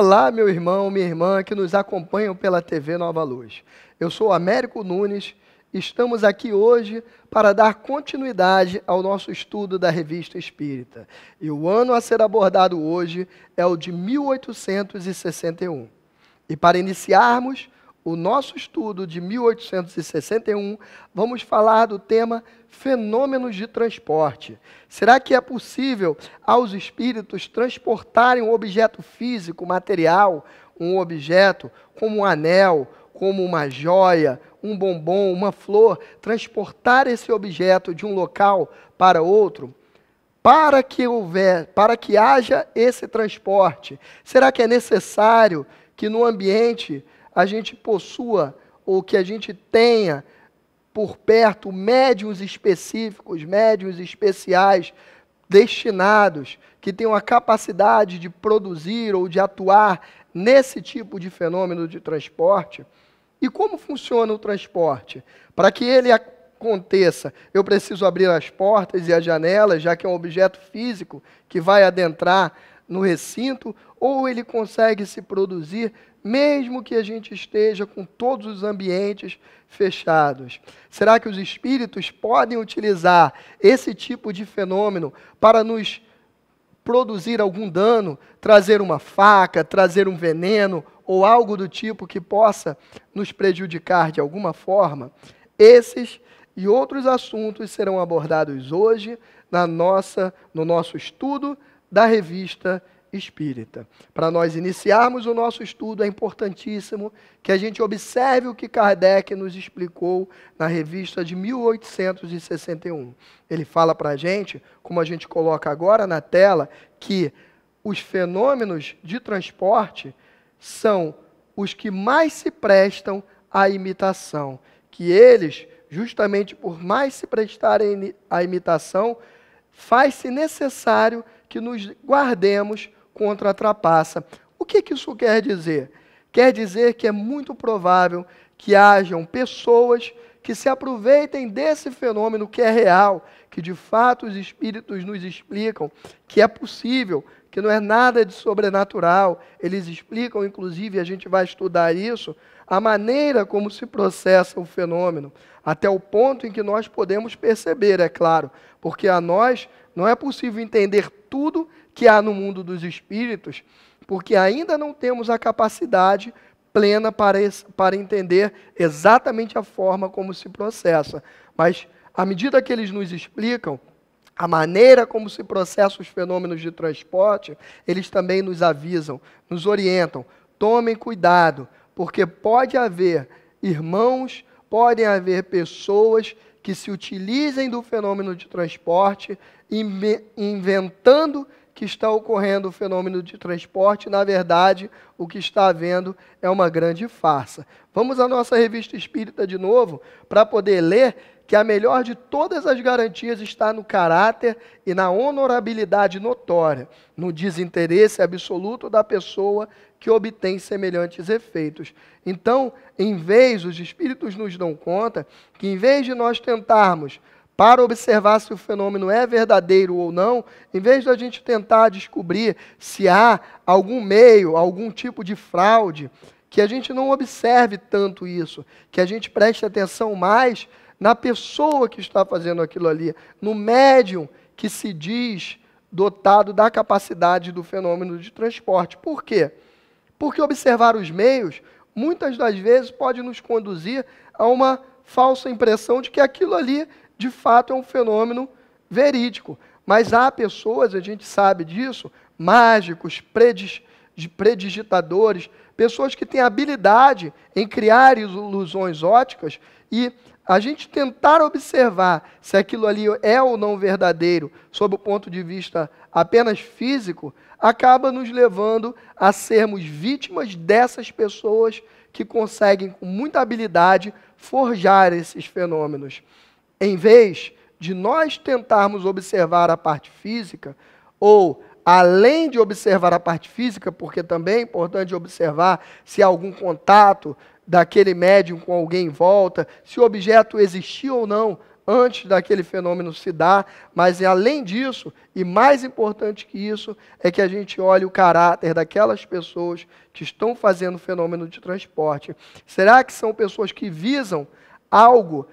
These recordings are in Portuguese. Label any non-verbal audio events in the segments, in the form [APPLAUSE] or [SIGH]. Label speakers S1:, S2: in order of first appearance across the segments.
S1: Olá, meu irmão, minha irmã que nos acompanham pela TV Nova Luz. Eu sou Américo Nunes. Estamos aqui hoje para dar continuidade ao nosso estudo da Revista Espírita. E o ano a ser abordado hoje é o de 1861. E para iniciarmos, o nosso estudo de 1861, vamos falar do tema fenômenos de transporte. Será que é possível aos espíritos transportarem um objeto físico, material, um objeto como um anel, como uma joia, um bombom, uma flor, transportar esse objeto de um local para outro? Para que houver, para que haja esse transporte, será que é necessário que no ambiente a gente possua ou que a gente tenha por perto médiums específicos, médiums especiais destinados que tenham a capacidade de produzir ou de atuar nesse tipo de fenômeno de transporte. E como funciona o transporte? Para que ele aconteça, eu preciso abrir as portas e as janelas, já que é um objeto físico que vai adentrar no recinto, ou ele consegue se produzir mesmo que a gente esteja com todos os ambientes fechados? Será que os espíritos podem utilizar esse tipo de fenômeno para nos produzir algum dano, trazer uma faca, trazer um veneno ou algo do tipo que possa nos prejudicar de alguma forma? Esses e outros assuntos serão abordados hoje na nossa no nosso estudo da revista espírita. Para nós iniciarmos o nosso estudo, é importantíssimo que a gente observe o que Kardec nos explicou na revista de 1861. Ele fala para a gente, como a gente coloca agora na tela, que os fenômenos de transporte são os que mais se prestam à imitação, que eles, justamente por mais se prestarem à imitação, faz-se necessário que nos guardemos contra a trapaça. O que, que isso quer dizer? Quer dizer que é muito provável que hajam pessoas que se aproveitem desse fenômeno que é real, que de fato os espíritos nos explicam, que é possível, que não é nada de sobrenatural. Eles explicam, inclusive, a gente vai estudar isso, a maneira como se processa o fenômeno, até o ponto em que nós podemos perceber, é claro, porque a nós não é possível entender tudo que há no mundo dos espíritos, porque ainda não temos a capacidade plena para, para entender exatamente a forma como se processa. Mas, à medida que eles nos explicam, a maneira como se processam os fenômenos de transporte, eles também nos avisam, nos orientam. Tomem cuidado, porque pode haver irmãos, podem haver pessoas que se utilizem do fenômeno de transporte, inventando que está ocorrendo o fenômeno de transporte, na verdade, o que está havendo é uma grande farsa. Vamos à nossa revista espírita de novo, para poder ler que a melhor de todas as garantias está no caráter e na honorabilidade notória, no desinteresse absoluto da pessoa que obtém semelhantes efeitos. Então, em vez, os espíritos nos dão conta que, em vez de nós tentarmos para observar se o fenômeno é verdadeiro ou não, em vez de a gente tentar descobrir se há algum meio, algum tipo de fraude, que a gente não observe tanto isso, que a gente preste atenção mais na pessoa que está fazendo aquilo ali, no médium que se diz dotado da capacidade do fenômeno de transporte. Por quê? Porque observar os meios, muitas das vezes, pode nos conduzir a uma falsa impressão de que aquilo ali, de fato, é um fenômeno verídico. Mas há pessoas, a gente sabe disso, mágicos, predigitadores, pessoas que têm habilidade em criar ilusões óticas e a gente tentar observar se aquilo ali é ou não verdadeiro, sob o ponto de vista apenas físico, acaba nos levando a sermos vítimas dessas pessoas que conseguem com muita habilidade forjar esses fenômenos. Em vez de nós tentarmos observar a parte física, ou além de observar a parte física, porque também é importante observar se há algum contato daquele médium com alguém em volta, se o objeto existiu ou não, antes daquele fenômeno se dar, mas é além disso, e mais importante que isso, é que a gente olhe o caráter daquelas pessoas que estão fazendo o fenômeno de transporte. Será que são pessoas que visam algo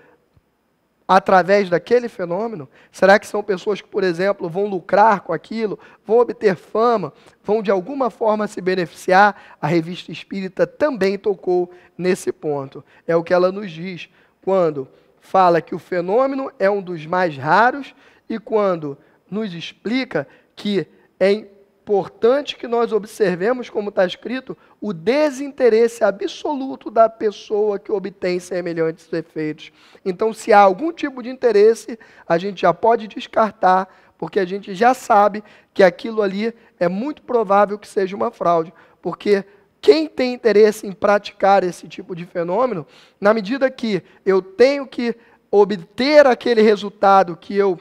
S1: através daquele fenômeno? Será que são pessoas que, por exemplo, vão lucrar com aquilo, vão obter fama, vão de alguma forma se beneficiar? A revista espírita também tocou nesse ponto. É o que ela nos diz quando fala que o fenômeno é um dos mais raros e quando nos explica que é importante que nós observemos, como está escrito, o desinteresse absoluto da pessoa que obtém semelhantes efeitos. Então, se há algum tipo de interesse, a gente já pode descartar, porque a gente já sabe que aquilo ali é muito provável que seja uma fraude, porque quem tem interesse em praticar esse tipo de fenômeno, na medida que eu tenho que obter aquele resultado que eu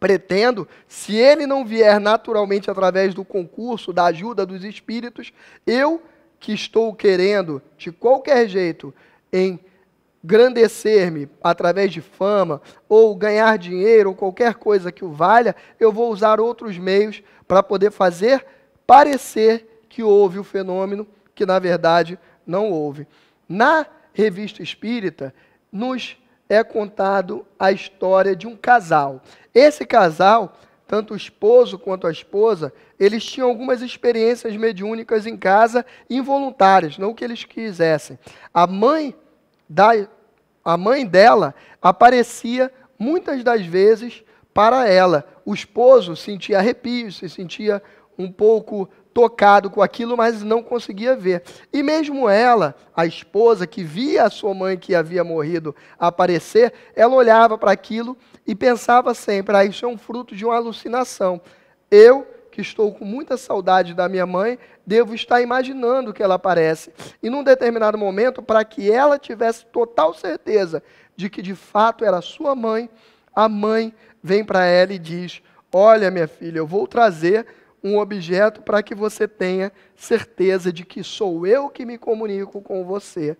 S1: pretendo, se ele não vier naturalmente através do concurso, da ajuda dos espíritos, eu que estou querendo, de qualquer jeito, engrandecer-me através de fama, ou ganhar dinheiro, ou qualquer coisa que o valha, eu vou usar outros meios para poder fazer parecer que houve o fenômeno que na verdade não houve. Na revista espírita, nos é contado a história de um casal. Esse casal, tanto o esposo quanto a esposa, eles tinham algumas experiências mediúnicas em casa involuntárias, não que eles quisessem. A mãe da a mãe dela aparecia muitas das vezes para ela. O esposo sentia arrepios, se sentia um pouco tocado com aquilo, mas não conseguia ver. E mesmo ela, a esposa, que via a sua mãe que havia morrido aparecer, ela olhava para aquilo e pensava sempre: ah, isso é um fruto de uma alucinação. Eu, que estou com muita saudade da minha mãe, devo estar imaginando que ela aparece. E num determinado momento, para que ela tivesse total certeza de que de fato era sua mãe, a mãe vem para ela e diz: Olha, minha filha, eu vou trazer um objeto para que você tenha certeza de que sou eu que me comunico com você.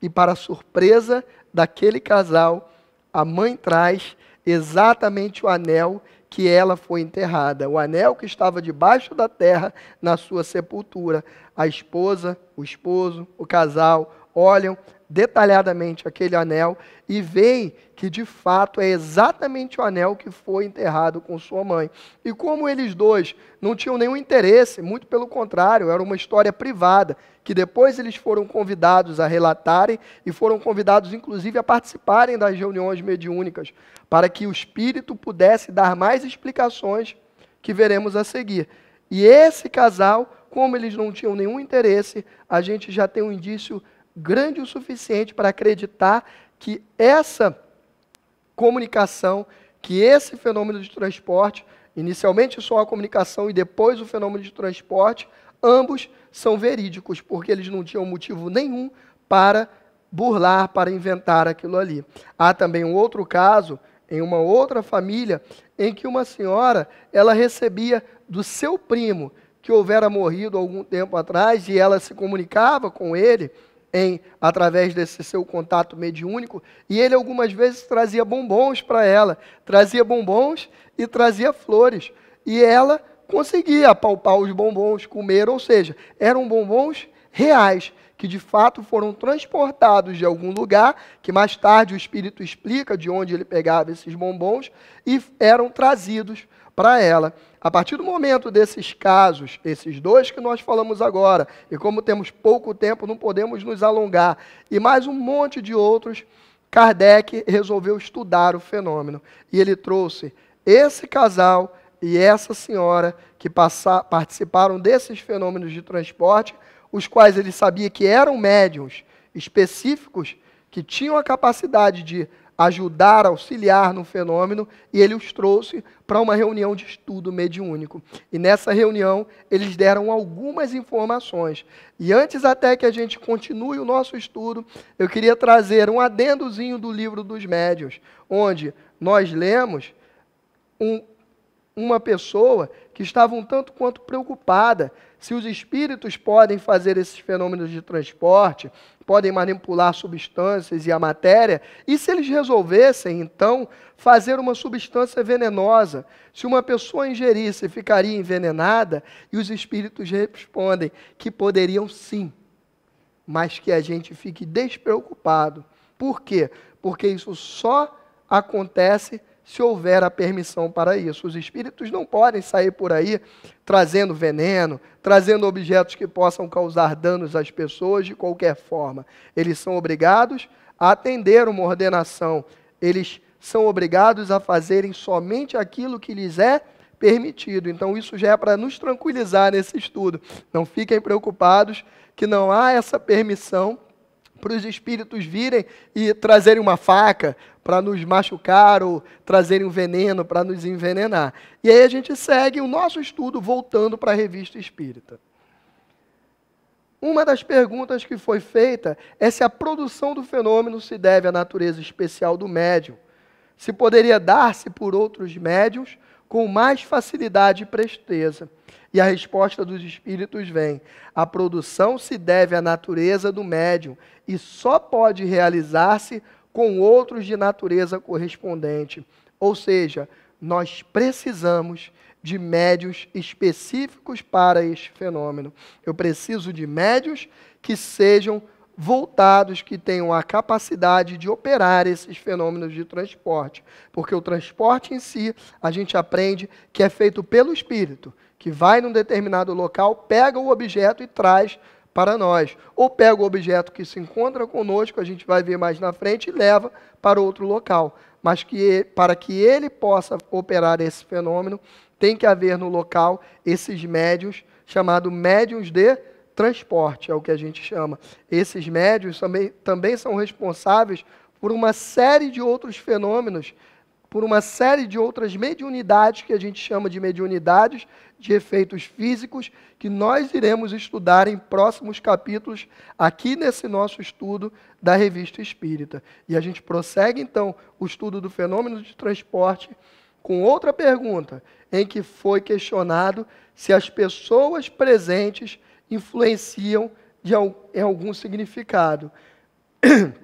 S1: E para surpresa daquele casal, a mãe traz exatamente o anel que ela foi enterrada, o anel que estava debaixo da terra na sua sepultura. A esposa, o esposo, o casal olham detalhadamente aquele anel e veem que de fato é exatamente o anel que foi enterrado com sua mãe. E como eles dois não tinham nenhum interesse, muito pelo contrário, era uma história privada, que depois eles foram convidados a relatarem e foram convidados inclusive a participarem das reuniões mediúnicas, para que o espírito pudesse dar mais explicações que veremos a seguir. E esse casal, como eles não tinham nenhum interesse, a gente já tem um indício grande o suficiente para acreditar que essa comunicação, que esse fenômeno de transporte, inicialmente só a comunicação e depois o fenômeno de transporte, ambos são verídicos, porque eles não tinham motivo nenhum para burlar, para inventar aquilo ali. Há também um outro caso em uma outra família em que uma senhora, ela recebia do seu primo que houvera morrido algum tempo atrás e ela se comunicava com ele, em através desse seu contato mediúnico, e ele algumas vezes trazia bombons para ela, trazia bombons e trazia flores, e ela conseguia palpar os bombons, comer, ou seja, eram bombons reais que de fato foram transportados de algum lugar, que mais tarde o espírito explica de onde ele pegava esses bombons e eram trazidos para ela. A partir do momento desses casos, esses dois que nós falamos agora, e como temos pouco tempo, não podemos nos alongar, e mais um monte de outros, Kardec resolveu estudar o fenômeno. E ele trouxe esse casal e essa senhora que participaram desses fenômenos de transporte, os quais ele sabia que eram médiums específicos que tinham a capacidade de ajudar, auxiliar no fenômeno, e ele os trouxe para uma reunião de estudo mediúnico. E nessa reunião, eles deram algumas informações. E antes até que a gente continue o nosso estudo, eu queria trazer um adendozinho do livro dos médios, onde nós lemos um, uma pessoa que estava um tanto quanto preocupada se os espíritos podem fazer esses fenômenos de transporte, podem manipular substâncias e a matéria, e se eles resolvessem, então, fazer uma substância venenosa? Se uma pessoa ingerisse, ficaria envenenada? E os espíritos respondem que poderiam sim, mas que a gente fique despreocupado. Por quê? Porque isso só acontece se houver a permissão para isso. Os espíritos não podem sair por aí trazendo veneno, trazendo objetos que possam causar danos às pessoas de qualquer forma. Eles são obrigados a atender uma ordenação. Eles são obrigados a fazerem somente aquilo que lhes é permitido. Então, isso já é para nos tranquilizar nesse estudo. Não fiquem preocupados que não há essa permissão para os espíritos virem e trazerem uma faca, para nos machucar ou trazerem um veneno para nos envenenar. E aí a gente segue o nosso estudo voltando para a revista espírita. Uma das perguntas que foi feita é se a produção do fenômeno se deve à natureza especial do médium, se poderia dar-se por outros médiums com mais facilidade e presteza. E a resposta dos espíritos vem: a produção se deve à natureza do médium e só pode realizar-se com outros de natureza correspondente. Ou seja, nós precisamos de médios específicos para este fenômeno. Eu preciso de médios que sejam voltados, que tenham a capacidade de operar esses fenômenos de transporte. Porque o transporte em si, a gente aprende que é feito pelo espírito, que vai num determinado local, pega o objeto e traz para nós. Ou pega o objeto que se encontra conosco, a gente vai ver mais na frente, e leva para outro local. Mas que, para que ele possa operar esse fenômeno, tem que haver no local esses médios, chamados médios de transporte, é o que a gente chama. Esses médios também, também são responsáveis por uma série de outros fenômenos por uma série de outras mediunidades, que a gente chama de mediunidades, de efeitos físicos, que nós iremos estudar em próximos capítulos, aqui nesse nosso estudo da Revista Espírita. E a gente prossegue, então, o estudo do fenômeno de transporte com outra pergunta, em que foi questionado se as pessoas presentes influenciam de, em algum significado. [CLEARS THROAT]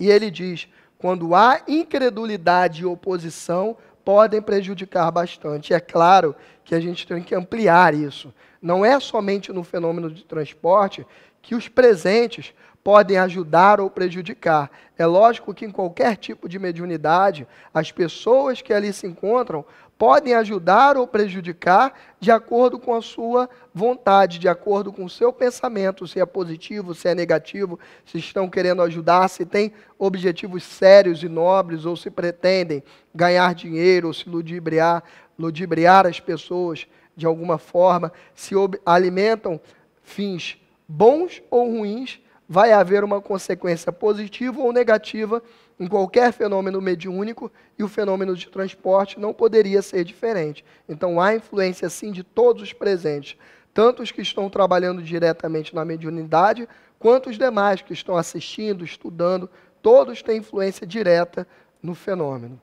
S1: E ele diz quando há incredulidade e oposição, podem prejudicar bastante. É claro que a gente tem que ampliar isso. Não é somente no fenômeno de transporte que os presentes podem ajudar ou prejudicar. É lógico que em qualquer tipo de mediunidade, as pessoas que ali se encontram podem ajudar ou prejudicar de acordo com a sua vontade, de acordo com o seu pensamento, se é positivo, se é negativo, se estão querendo ajudar, se tem objetivos sérios e nobres ou se pretendem ganhar dinheiro ou se ludibriar, ludibriar as pessoas de alguma forma, se alimentam fins bons ou ruins vai haver uma consequência positiva ou negativa em qualquer fenômeno mediúnico e o fenômeno de transporte não poderia ser diferente. Então há influência sim de todos os presentes, tanto os que estão trabalhando diretamente na mediunidade, quanto os demais que estão assistindo, estudando, todos têm influência direta no fenômeno.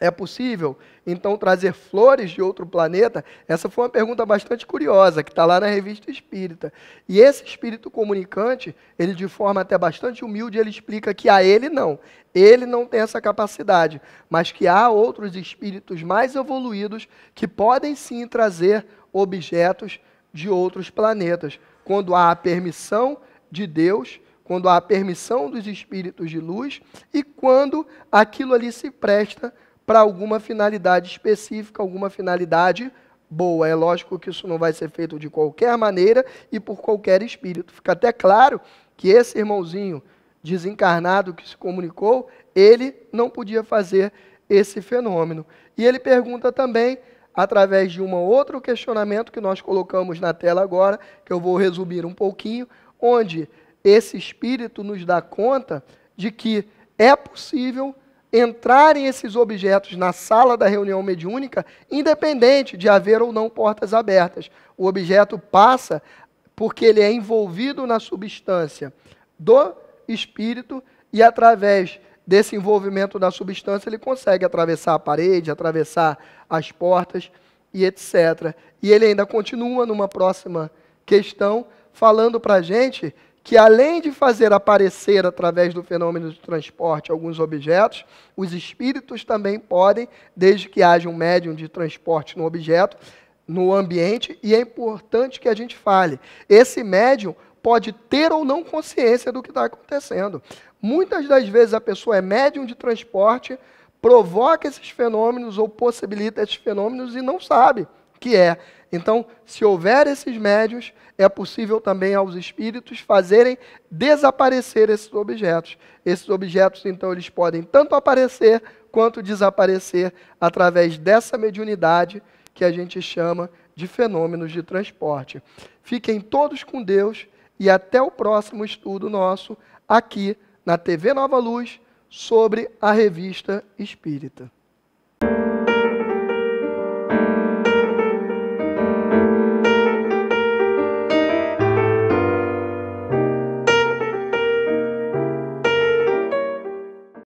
S1: É possível, então, trazer flores de outro planeta? Essa foi uma pergunta bastante curiosa, que está lá na revista Espírita. E esse espírito comunicante, ele de forma até bastante humilde, ele explica que a ele não. Ele não tem essa capacidade, mas que há outros espíritos mais evoluídos que podem sim trazer objetos de outros planetas, quando há a permissão de Deus quando há a permissão dos espíritos de luz e quando aquilo ali se presta para alguma finalidade específica, alguma finalidade boa. É lógico que isso não vai ser feito de qualquer maneira e por qualquer espírito. Fica até claro que esse irmãozinho desencarnado que se comunicou, ele não podia fazer esse fenômeno. E ele pergunta também, através de um outro questionamento que nós colocamos na tela agora, que eu vou resumir um pouquinho, onde esse espírito nos dá conta de que é possível entrarem esses objetos na sala da reunião mediúnica, independente de haver ou não portas abertas. O objeto passa porque ele é envolvido na substância do espírito e através desse envolvimento da substância ele consegue atravessar a parede, atravessar as portas e etc. E ele ainda continua numa próxima questão falando para a gente que além de fazer aparecer através do fenômeno de transporte alguns objetos, os espíritos também podem, desde que haja um médium de transporte no objeto, no ambiente, e é importante que a gente fale. Esse médium pode ter ou não consciência do que está acontecendo. Muitas das vezes a pessoa é médium de transporte, provoca esses fenômenos ou possibilita esses fenômenos e não sabe que é. Então, se houver esses médios, é possível também aos espíritos fazerem desaparecer esses objetos. Esses objetos, então, eles podem tanto aparecer quanto desaparecer através dessa mediunidade que a gente chama de fenômenos de transporte. Fiquem todos com Deus e até o próximo estudo nosso aqui na TV Nova Luz sobre a revista Espírita.